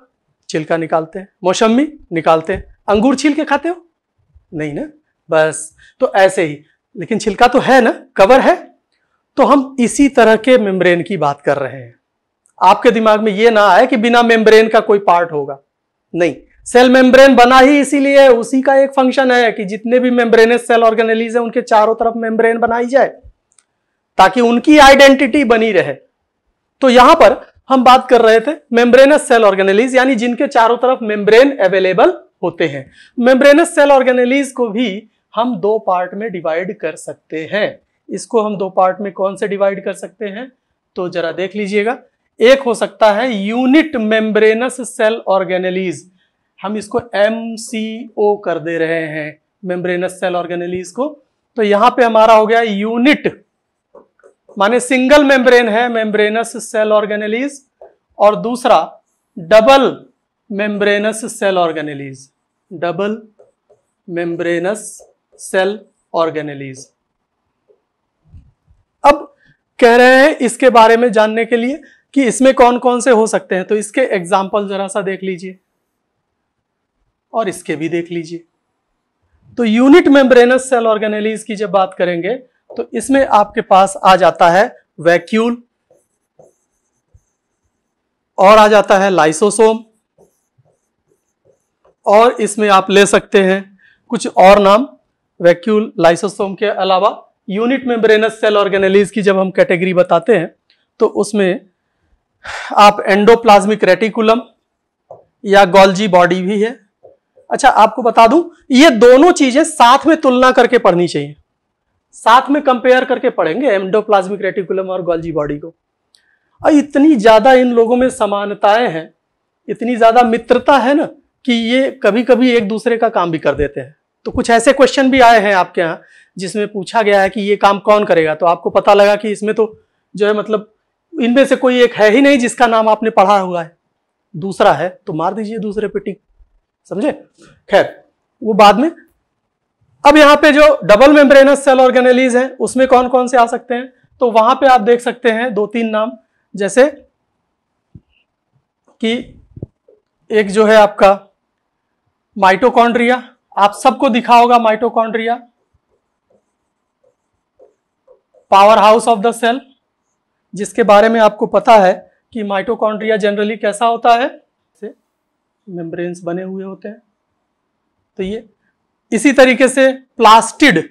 छिलका निकालते हैं मौसमी निकालते हैं अंगूर छील के खाते हो नहीं ना बस तो ऐसे ही लेकिन छिलका तो है ना कवर है तो हम इसी तरह के मेम्ब्रेन की बात कर रहे हैं आपके दिमाग में यह ना आए कि बिना मेम्ब्रेन का कोई पार्ट होगा नहीं सेल मेम्ब्रेन बना ही इसीलिए उसी का एक फंक्शन है कि जितने भी मेम्ब्रेनस सेल ऑर्गेनलीज है उनके चारों तरफ मेम्ब्रेन बनाई जाए ताकि उनकी आइडेंटिटी बनी रहे तो यहां पर हम बात कर रहे थे मेम्ब्रेनस सेल ऑर्गेनलीज यानी जिनके चारों तरफ मेम्ब्रेन अवेलेबल होते हैं मेम्ब्रेनस सेल ऑर्गेनलीज को भी हम दो पार्ट में डिवाइड कर सकते हैं इसको हम दो पार्ट में कौन से डिवाइड कर सकते हैं तो जरा देख लीजिएगा एक हो सकता है यूनिट मेम्ब्रेनस सेल ऑर्गेनलीज हम इसको एम कर दे रहे हैं मेम्ब्रेनस सेल ऑर्गेनलीज को तो यहां पे हमारा हो गया यूनिट माने सिंगल मेम्ब्रेन है मेम्ब्रेनस सेल ऑर्गेनलीज और दूसरा double membranous cell organelles double membranous cell organelles अब कह रहे हैं इसके बारे में जानने के लिए कि इसमें कौन कौन से हो सकते हैं तो इसके एग्जाम्पल जरा सा देख लीजिए और इसके भी देख लीजिए तो यूनिट मेम्ब्रेनस सेल ऑर्गेनेलीज की जब बात करेंगे तो इसमें आपके पास आ जाता है वैक्यूल और आ जाता है लाइसोसोम और इसमें आप ले सकते हैं कुछ और नाम वैक्यूल लाइसोसोम के अलावा यूनिट मेम्ब्रेनस सेल ऑर्गेनेलिज की जब हम कैटेगरी बताते हैं तो उसमें आप एंडोप्लाज्मिक रेटिकुलम या गोल्जी बॉडी भी है अच्छा आपको बता दूं ये दोनों चीजें साथ में तुलना करके पढ़नी चाहिए साथ में कंपेयर करके पढ़ेंगे एंडोप्लाज्मिक रेटिकुलम और गोल्जी बॉडी को और इतनी ज़्यादा इन लोगों में समानताएं हैं इतनी ज़्यादा मित्रता है ना कि ये कभी कभी एक दूसरे का काम भी कर देते हैं तो कुछ ऐसे क्वेश्चन भी आए हैं आपके यहाँ जिसमें पूछा गया है कि ये काम कौन करेगा तो आपको पता लगा कि इसमें तो जो है मतलब इनमें से कोई एक है ही नहीं जिसका नाम आपने पढ़ा हुआ है दूसरा है तो मार दीजिए दूसरे पे टिक समझे खैर वो बाद में अब यहाँ पे जो डबल मेम्ब्रेनस सेल ऑर्गेनलीज हैं उसमें कौन कौन से आ सकते हैं तो वहां पे आप देख सकते हैं दो तीन नाम जैसे कि एक जो है आपका माइटोकॉन्ड्रिया आप सबको दिखा होगा mitochondria power house of the cell जिसके बारे में आपको पता है कि माइटोकॉन्ड्रिया जनरली कैसा होता है से मेम्ब्रेन्स बने हुए होते हैं तो ये इसी तरीके से प्लास्टिड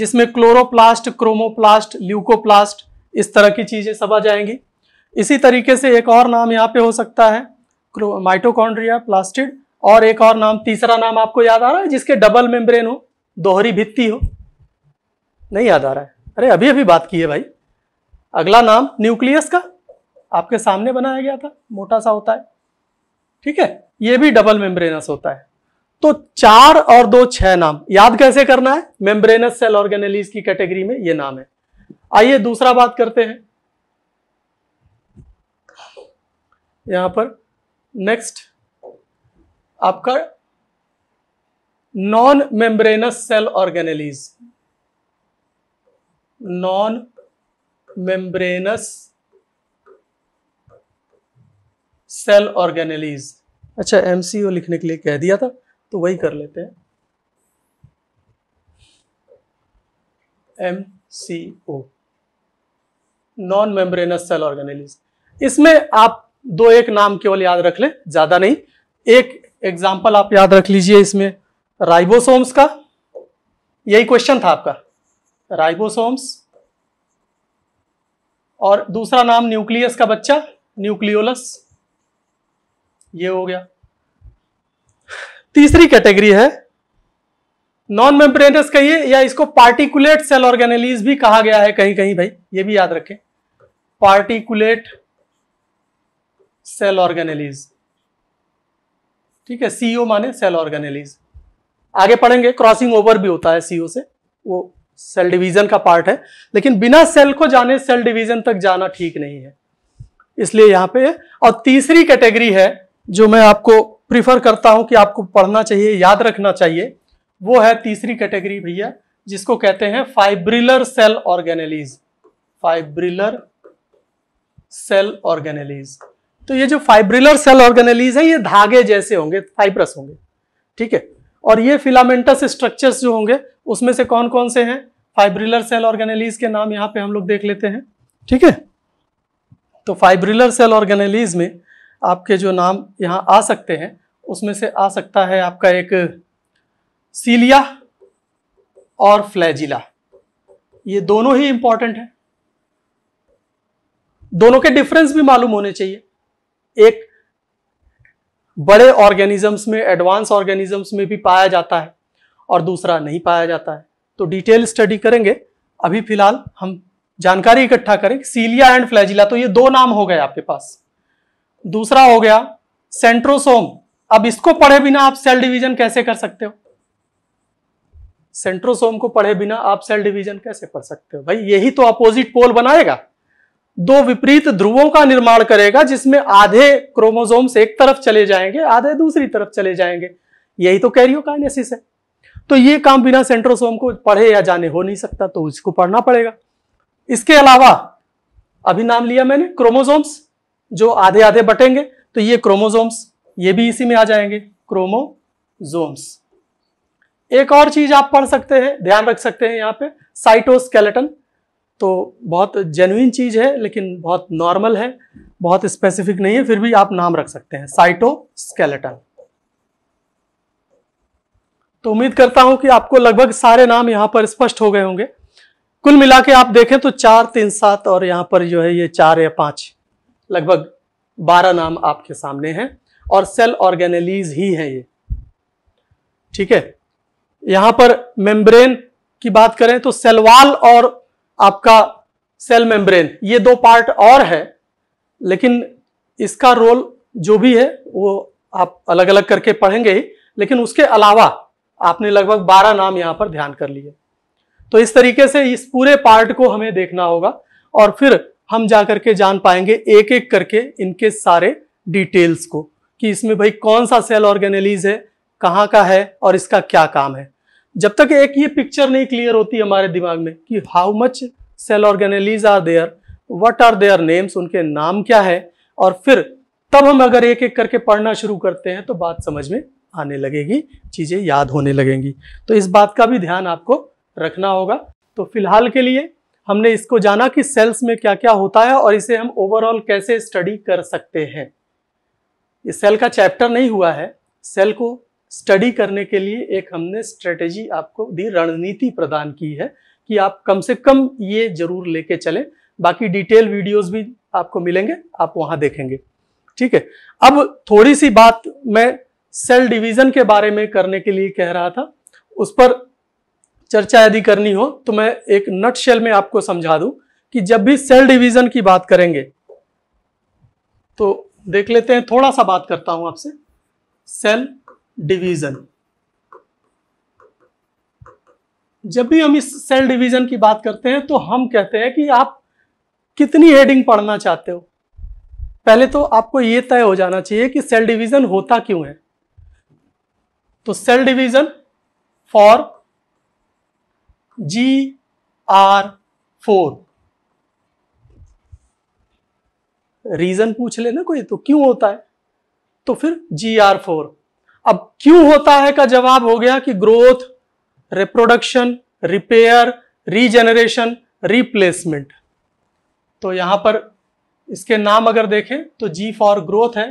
जिसमें क्लोरोप्लास्ट क्रोमोप्लास्ट ल्यूकोप्लास्ट इस तरह की चीज़ें सब आ जाएंगी इसी तरीके से एक और नाम यहाँ पे हो सकता है माइटोकॉन्ड्रिया प्लास्टिड और एक और नाम तीसरा नाम आपको याद आ रहा है जिसके डबल मेम्ब्रेन हो दोहरी भित्ती हो नहीं याद आ रहा है अरे अभी अभी बात की है भाई अगला नाम न्यूक्लियस का आपके सामने बनाया गया था मोटा सा होता है ठीक है ये भी डबल मेम्ब्रेनस होता है तो चार और दो छह नाम याद कैसे करना है मेम्ब्रेनस सेल ऑर्गेनलीज की कैटेगरी में ये नाम है आइए दूसरा बात करते हैं यहां पर नेक्स्ट आपका non membranous cell organelles non membranous cell organelles अच्छा ओ लिखने के लिए कह दिया था तो वही कर लेते हैं M C O non membranous cell organelles इसमें आप दो एक नाम केवल याद रख लें ज्यादा नहीं एक एग्जाम्पल आप याद रख लीजिए इसमें राइबोसोम्स का यही क्वेश्चन था आपका राइबोसोम्स और दूसरा नाम न्यूक्लियस का बच्चा न्यूक्लियोलस ये हो गया तीसरी कैटेगरी है नॉन मेम्ब्रेनस कहिए या इसको पार्टिकुलेट सेल ऑर्गेनलीज भी कहा गया है कहीं कहीं भाई ये भी याद रखें पार्टिकुलेट सेल ऑर्गेनलीज ठीक है सीओ माने सेल ऑर्गेनलीज आगे पढ़ेंगे क्रॉसिंग ओवर भी होता है सीओ से वो सेल डिवीजन का पार्ट है लेकिन बिना सेल को जाने सेल डिवीजन तक जाना ठीक नहीं है इसलिए यहाँ पे और तीसरी कैटेगरी है जो मैं आपको प्रीफर करता हूँ कि आपको पढ़ना चाहिए याद रखना चाहिए वो है तीसरी कैटेगरी भैया जिसको कहते हैं fibrillar cell organelles fibrillar cell organelles तो ये जो फाइब्रिलर सेल ऑर्गेनलीज है ये धागे जैसे होंगे फाइब्रस होंगे ठीक है और ये फिलामेंटस स्ट्रक्चर्स जो होंगे उसमें से कौन कौन से हैं फाइब्रिलर सेल ऑर्गेनेलीज के नाम यहाँ पे हम लोग देख लेते हैं ठीक है तो फाइब्रिलर सेल ऑर्गेनेलीज में आपके जो नाम यहाँ आ सकते हैं उसमें से आ सकता है आपका एक सीलिया और फ्लैजिला ये दोनों ही इंपॉर्टेंट है दोनों के डिफरेंस भी मालूम होने चाहिए एक बड़े ऑर्गेनिजम्स में एडवांस ऑर्गेनिजम्स में भी पाया जाता है और दूसरा नहीं पाया जाता है तो डिटेल स्टडी करेंगे अभी फिलहाल हम जानकारी इकट्ठा करें सीलिया एंड फ्लैजिला तो ये दो नाम हो गए आपके पास दूसरा हो गया सेंट्रोसोम अब इसको पढ़े बिना आप सेल डिवीजन कैसे कर सकते हो सेंट्रोसोम को पढ़े बिना आप सेल डिवीजन कैसे पढ़ सकते हो भाई यही तो अपोजिट पोल बनाएगा दो विपरीत ध्रुवों का निर्माण करेगा जिसमें आधे क्रोमोसोम्स एक तरफ चले जाएंगे आधे दूसरी तरफ चले जाएंगे यही तो कैरियोकाइनेसिस है तो ये काम बिना सेंट्रोसोम को पढ़े या जाने हो नहीं सकता तो उसको पढ़ना पड़ेगा इसके अलावा अभी नाम लिया मैंने क्रोमोजोम्स जो आधे आधे बटेंगे तो ये क्रोमोजोम्स ये भी इसी में आ जाएंगे क्रोमोजोम्स एक और चीज आप पढ़ सकते हैं ध्यान रख सकते हैं यहाँ पे साइटोस्केलेटन तो बहुत जेन्युन चीज है लेकिन बहुत नॉर्मल है बहुत स्पेसिफिक नहीं है फिर भी आप नाम रख सकते हैं साइटोस्केलेटन तो उम्मीद करता हूं कि आपको लगभग सारे नाम यहां पर स्पष्ट हो गए होंगे कुल मिला के आप देखें तो चार तीन सात और यहां पर जो है ये चार या पांच लगभग बारह नाम आपके सामने हैं और सेल ऑर्गेनलीज ही हैं ये ठीक है यहां पर मेम्ब्रेन की बात करें तो सेलवाल और आपका सेल मेम्ब्रेन ये दो पार्ट और है लेकिन इसका रोल जो भी है वो आप अलग अलग करके पढ़ेंगे ही लेकिन उसके अलावा आपने लगभग बारह नाम यहाँ पर ध्यान कर लिए तो इस तरीके से इस पूरे पार्ट को हमें देखना होगा और फिर हम जा करके जान पाएंगे एक एक करके इनके सारे डिटेल्स को कि इसमें भाई कौन सा सेल ऑर्गेनलीज है कहाँ का है और इसका क्या काम है जब तक एक ये पिक्चर नहीं क्लियर होती हमारे दिमाग में कि how much cell organelles are there what are their names उनके नाम क्या है और फिर तब हम अगर एक एक करके पढ़ना शुरू करते हैं तो बात समझ में आने लगेगी चीज़ें याद होने लगेंगी तो इस बात का भी ध्यान आपको रखना होगा तो फिलहाल के लिए हमने इसको जाना कि सेल्स में क्या क्या होता है और इसे हम ओवरऑल कैसे स्टडी कर सकते हैं ये सेल का चैप्टर नहीं हुआ है सेल को स्टडी करने के लिए एक हमने स्ट्रेटेजी आपको दी रणनीति प्रदान की है कि आप कम से कम ये जरूर लेके चलें बाकी डिटेल वीडियोस भी आपको मिलेंगे आप वहां देखेंगे ठीक है अब थोड़ी सी बात मैं सेल डिवीजन के बारे में करने के लिए कह रहा था उस पर चर्चा यदि करनी हो तो मैं एक नट शेल में आपको समझा दूं कि जब भी सेल डिवीजन की बात करेंगे तो देख लेते हैं थोड़ा सा बात करता हूं आपसे सेल डिवीजन जब भी हम इस सेल डिवीजन की बात करते हैं तो हम कहते हैं कि आप कितनी हेडिंग पढ़ना चाहते हो पहले तो आपको यह तय हो जाना चाहिए कि सेल डिवीजन होता क्यों है तो cell division for G R four reason पूछ लेना कोई तो क्यों होता है तो फिर जी आर फोर अब क्यों होता है का जवाब हो गया कि growth reproduction repair regeneration replacement तो यहां पर इसके नाम अगर देखें तो जी फॉर ग्रोथ है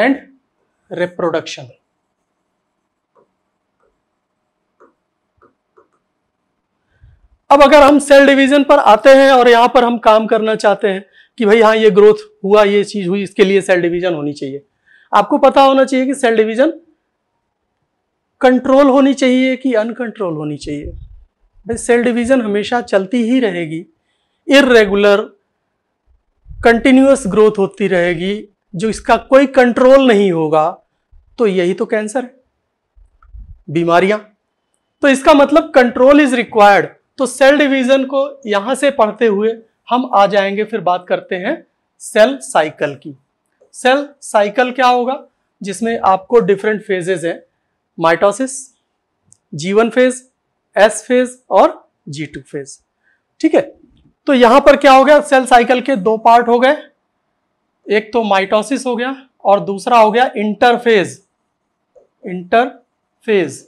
and reproduction अब अगर हम सेल डिवीजन पर आते हैं और यहां पर हम काम करना चाहते हैं कि भाई हाँ ये ग्रोथ हुआ ये चीज हुई इसके लिए सेल डिवीजन होनी चाहिए आपको पता होना चाहिए कि सेल डिवीजन कंट्रोल होनी चाहिए कि अनकंट्रोल होनी चाहिए भाई सेल डिवीजन हमेशा चलती ही रहेगी इरेगुलर कंटिन्यूस ग्रोथ होती रहेगी जो इसका कोई कंट्रोल नहीं होगा तो यही तो कैंसर है बीमारियां तो इसका मतलब कंट्रोल इज रिक्वायर्ड तो सेल डिवीजन को यहां से पढ़ते हुए हम आ जाएंगे फिर बात करते हैं सेल साइकिल की सेल साइकिल क्या होगा जिसमें आपको डिफरेंट फेजेज हैं mitosis G one phase S phase और जी टू फेज ठीक है तो यहां पर क्या हो गया सेल साइकिल के दो पार्ट हो गए एक तो माइटोसिस हो गया और दूसरा हो गया इंटरफेज इंटरफेज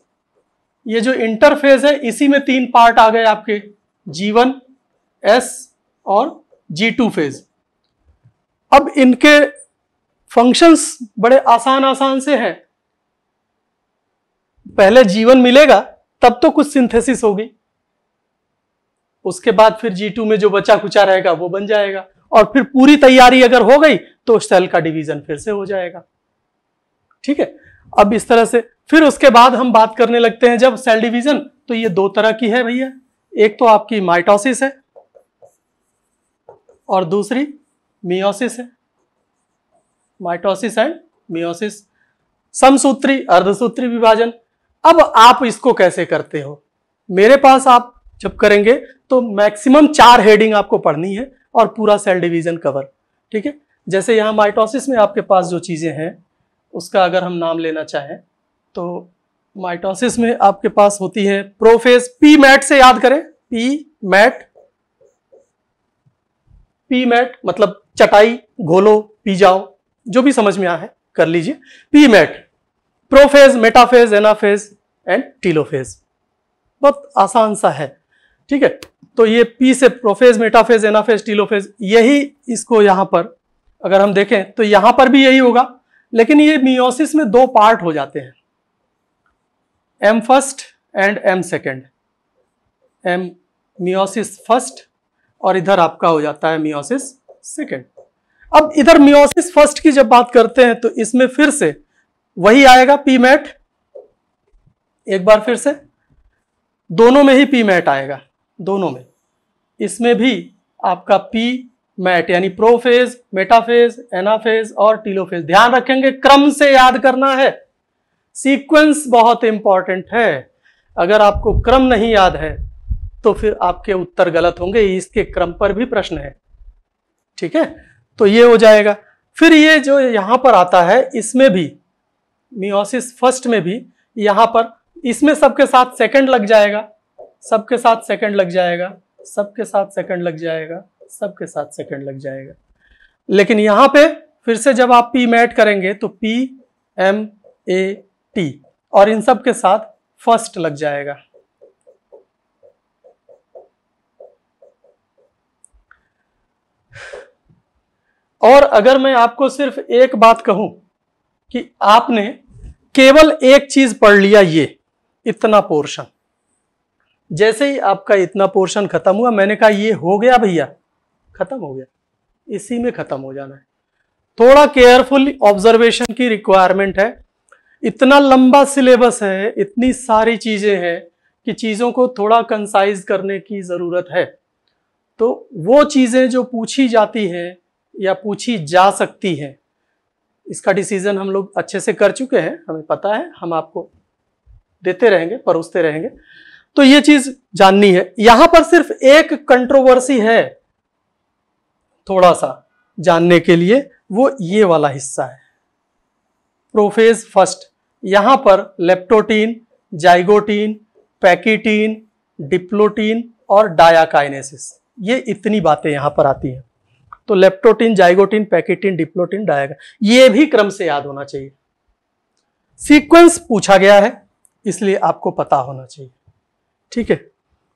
ये जो इंटरफेज है इसी में तीन पार्ट आ गए आपके जी वन एस और जी टू फेज अब इनके फंक्शंस बड़े आसान आसान से हैं पहले जीवन मिलेगा तब तो कुछ सिंथेसिस होगी उसके बाद फिर जी टू में जो बचा कुचा रहेगा वो बन जाएगा और फिर पूरी तैयारी अगर हो गई तो सेल का डिवीजन फिर से हो जाएगा ठीक है अब इस तरह से फिर उसके बाद हम बात करने लगते हैं जब सेल डिवीजन तो ये दो तरह की है भैया एक तो आपकी माइटोसिस है और दूसरी मियोसिस है माइटोसिस एंड मियोसिस समसूत्री अर्धसूत्री विभाजन अब आप इसको कैसे करते हो मेरे पास आप जब करेंगे तो मैक्सिमम चार हेडिंग आपको पढ़नी है और पूरा सेल डिवीजन कवर ठीक है जैसे यहाँ माइटोसिस में आपके पास जो चीज़ें हैं उसका अगर हम नाम लेना चाहें तो माइटोसिस में आपके पास होती है प्रोफेज पी मैट से याद करें पी मैट पी मैट मतलब चटाई घोलो पी जाओ जो भी समझ में आए कर लीजिए P MAT prophase metaphase anaphase and telophase बहुत आसान सा है ठीक है तो ये पी से प्रोफेज मेटाफेज एनाफेज टीलोफेज यही इसको यहाँ पर अगर हम देखें तो यहाँ पर भी यही होगा लेकिन ये मियोसिस में दो पार्ट हो जाते हैं M first and M second M meiosis first और इधर आपका हो जाता है मियोसिस सेकेंड अब इधर मियोसिस फर्स्ट की जब बात करते हैं तो इसमें फिर से वही आएगा पी मैट एक बार फिर से दोनों में ही पी मैट आएगा दोनों में इसमें भी आपका पी मैट यानी प्रोफेज मेटाफेज एनाफेज और टीलोफेज ध्यान रखेंगे क्रम से याद करना है सीक्वेंस बहुत इंपॉर्टेंट है अगर आपको क्रम नहीं याद है तो फिर आपके उत्तर गलत होंगे इसके क्रम पर भी प्रश्न है ठीक है तो ये हो जाएगा फिर ये जो यहां पर आता है इसमें भी मियोसिस फर्स्ट में भी यहां पर इसमें सबके साथ सेकंड लग जाएगा सबके साथ सेकंड लग जाएगा सबके साथ सेकंड लग जाएगा सबके साथ सेकंड लग जाएगा लेकिन यहां पे फिर से जब आप पी मैट करेंगे तो पी एम ए टी और इन सब के साथ फर्स्ट लग जाएगा और अगर मैं आपको सिर्फ एक बात कहूं कि आपने केवल एक चीज पढ़ लिया ये इतना पोर्शन जैसे ही आपका इतना पोर्शन ख़त्म हुआ मैंने कहा ये हो गया भैया ख़त्म हो गया इसी में ख़त्म हो जाना है थोड़ा केयरफुल ऑब्जर्वेशन की रिक्वायरमेंट है इतना लंबा सिलेबस है इतनी सारी चीज़ें हैं कि चीज़ों को थोड़ा कंसाइज करने की ज़रूरत है तो वो चीज़ें जो पूछी जाती हैं या पूछी जा सकती हैं इसका डिसीज़न हम लोग अच्छे से कर चुके हैं हमें पता है हम आपको देते रहेंगे परोसते रहेंगे तो ये चीज जाननी है यहां पर सिर्फ एक कंट्रोवर्सी है थोड़ा सा जानने के लिए वो ये वाला हिस्सा है प्रोफेज फर्स्ट यहां पर लेप्टोटीन जाइगोटीन पैकेटीन डिप्लोटीन और डायाकाइनेसिस ये इतनी बातें यहां पर आती हैं तो लेप्टोटीन जाइगोटीन पैकेटीन डिप्लोटीन डायगा ये भी क्रम से याद होना चाहिए सीक्वेंस पूछा गया है इसलिए आपको पता होना चाहिए ठीक है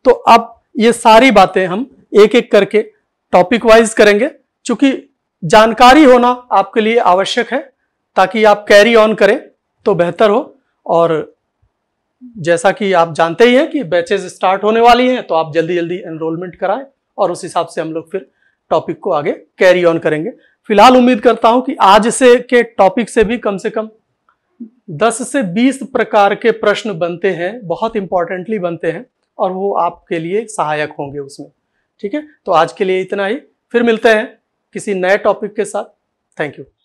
तो अब ये सारी बातें हम एक एक करके टॉपिक वाइज करेंगे चूंकि जानकारी होना आपके लिए आवश्यक है ताकि आप कैरी ऑन करें तो बेहतर हो और जैसा कि आप जानते ही हैं कि बैचेज स्टार्ट होने वाली हैं तो आप जल्दी जल्दी एनरोलमेंट कराएं और उस हिसाब से हम लोग फिर टॉपिक को आगे कैरी ऑन करेंगे फिलहाल उम्मीद करता हूं कि आज से के टॉपिक से भी कम से कम 10 से 20 प्रकार के प्रश्न बनते हैं बहुत इंपॉर्टेंटली बनते हैं और वो आपके लिए सहायक होंगे उसमें ठीक है तो आज के लिए इतना ही फिर मिलते हैं किसी नए टॉपिक के साथ थैंक यू